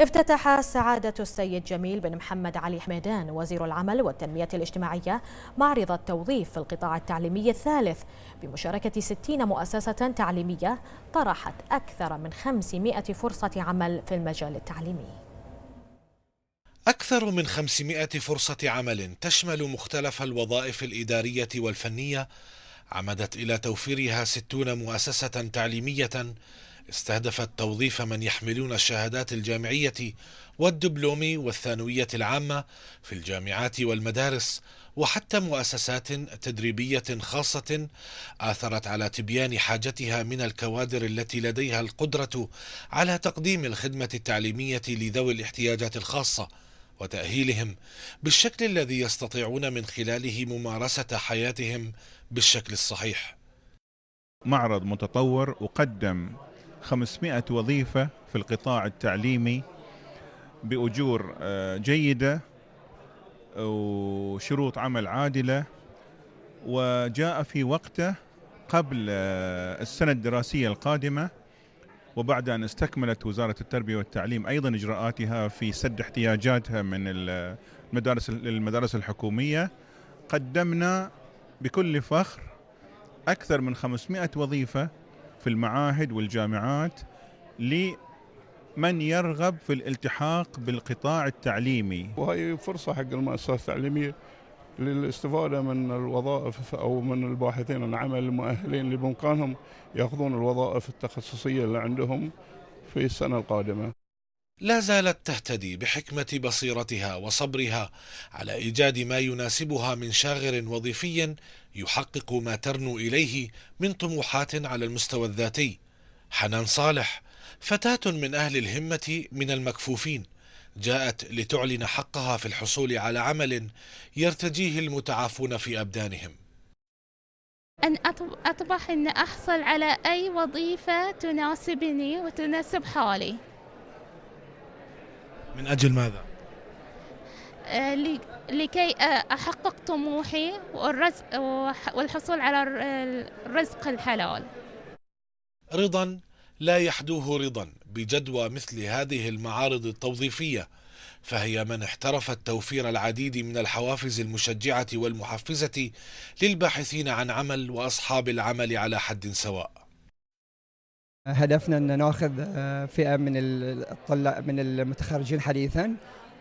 افتتح سعادة السيد جميل بن محمد علي حميدان وزير العمل والتنمية الاجتماعية معرض التوظيف في القطاع التعليمي الثالث بمشاركة 60 مؤسسة تعليمية طرحت أكثر من 500 فرصة عمل في المجال التعليمي أكثر من 500 فرصة عمل تشمل مختلف الوظائف الإدارية والفنية عمدت إلى توفيرها 60 مؤسسة تعليمية استهدفت توظيف من يحملون الشهادات الجامعية والدبلوم والثانوية العامة في الجامعات والمدارس وحتى مؤسسات تدريبية خاصة آثرت على تبيان حاجتها من الكوادر التي لديها القدرة على تقديم الخدمة التعليمية لذوي الاحتياجات الخاصة وتأهيلهم بالشكل الذي يستطيعون من خلاله ممارسة حياتهم بالشكل الصحيح. معرض متطور وقدم 500 وظيفة في القطاع التعليمي بأجور آه، جيدة وشروط عمل عادلة وجاء في وقته قبل آه، السنة الدراسية القادمة وبعد أن استكملت وزارة التربية والتعليم أيضا إجراءاتها في سد احتياجاتها من المدارس للمدارس الحكومية قدمنا بكل فخر أكثر من 500 وظيفة في المعاهد والجامعات لمن يرغب في الالتحاق بالقطاع التعليمي وهي فرصة حق المؤسسات التعليمية للاستفادة من الوظائف أو من الباحثين عن عمل المؤهلين اللي بإمكانهم يأخذون الوظائف التخصصية اللي عندهم في السنة القادمة لا زالت تهتدي بحكمه بصيرتها وصبرها على ايجاد ما يناسبها من شاغر وظيفي يحقق ما ترنو اليه من طموحات على المستوى الذاتي حنان صالح فتاه من اهل الهمه من المكفوفين جاءت لتعلن حقها في الحصول على عمل يرتجيه المتعافون في ابدانهم أن أطمح أن أحصل على أي وظيفة تناسبني وتناسب حالي من أجل ماذا؟ آه، لكي آه، أحقق طموحي والرزق والحصول على الرزق الحلال رضا لا يحدوه رضا بجدوى مثل هذه المعارض التوظيفية فهي من احترفت توفير العديد من الحوافز المشجعة والمحفزة للباحثين عن عمل وأصحاب العمل على حد سواء هدفنا ان ناخذ آه، فئه من الطلاب من المتخرجين حديثا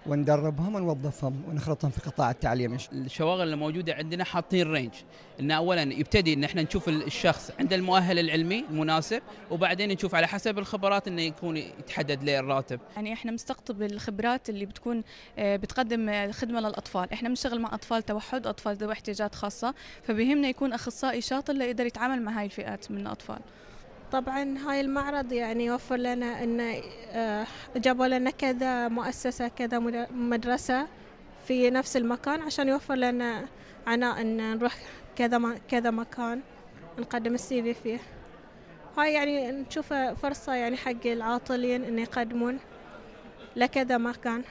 وندربهم ونوظفهم ونخرطهم في قطاع التعليم الشواغل اللي موجوده عندنا حاطين رينج ان اولا يبتدي ان احنا نشوف الشخص عند المؤهل العلمي المناسب وبعدين نشوف على حسب الخبرات انه يكون يتحدد له الراتب يعني احنا مستقطب الخبرات اللي بتكون آه، بتقدم آه، خدمه للاطفال احنا بنشتغل مع اطفال توحد اطفال ذوي احتياجات خاصه فبيهمنا يكون اخصائي شاطر ليقدر يتعامل مع هاي الفئات من الاطفال طبعا هاي المعرض يعني يوفر لنا أن آه، جابوا لنا كذا مؤسسة كذا مدرسة في نفس المكان عشان يوفر لنا عناء أن نروح كذا كذا مكان نقدم السي في فيه هاي يعني نشوف فرصة يعني حق العاطلين أن يقدمون لكذا مكان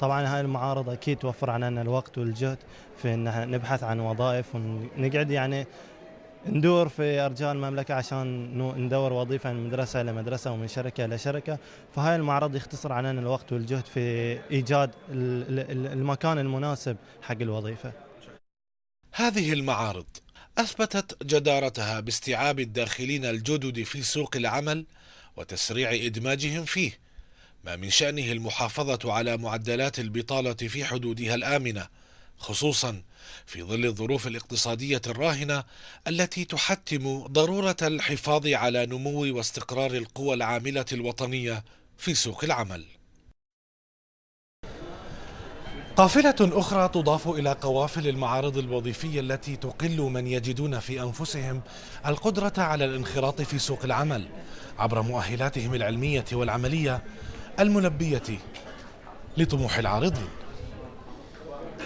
طبعا هاي المعارض اكيد توفر علينا الوقت والجهد في ان نبحث عن وظائف ونقعد يعني ندور في ارجاء المملكه عشان ندور وظيفه من مدرسه لمدرسه ومن شركه لشركه فهاي المعرض يختصر علينا الوقت والجهد في ايجاد المكان المناسب حق الوظيفه هذه المعارض اثبتت جدارتها باستيعاب الداخلين الجدد في سوق العمل وتسريع ادماجهم فيه ما من شانه المحافظه على معدلات البطاله في حدودها الامنه خصوصا في ظل الظروف الاقتصاديه الراهنه التي تحتم ضروره الحفاظ على نمو واستقرار القوى العامله الوطنيه في سوق العمل قافلة أخرى تضاف إلى قوافل المعارض الوظيفية التي تقل من يجدون في أنفسهم القدرة على الانخراط في سوق العمل عبر مؤهلاتهم العلمية والعملية الملبية لطموح العارضين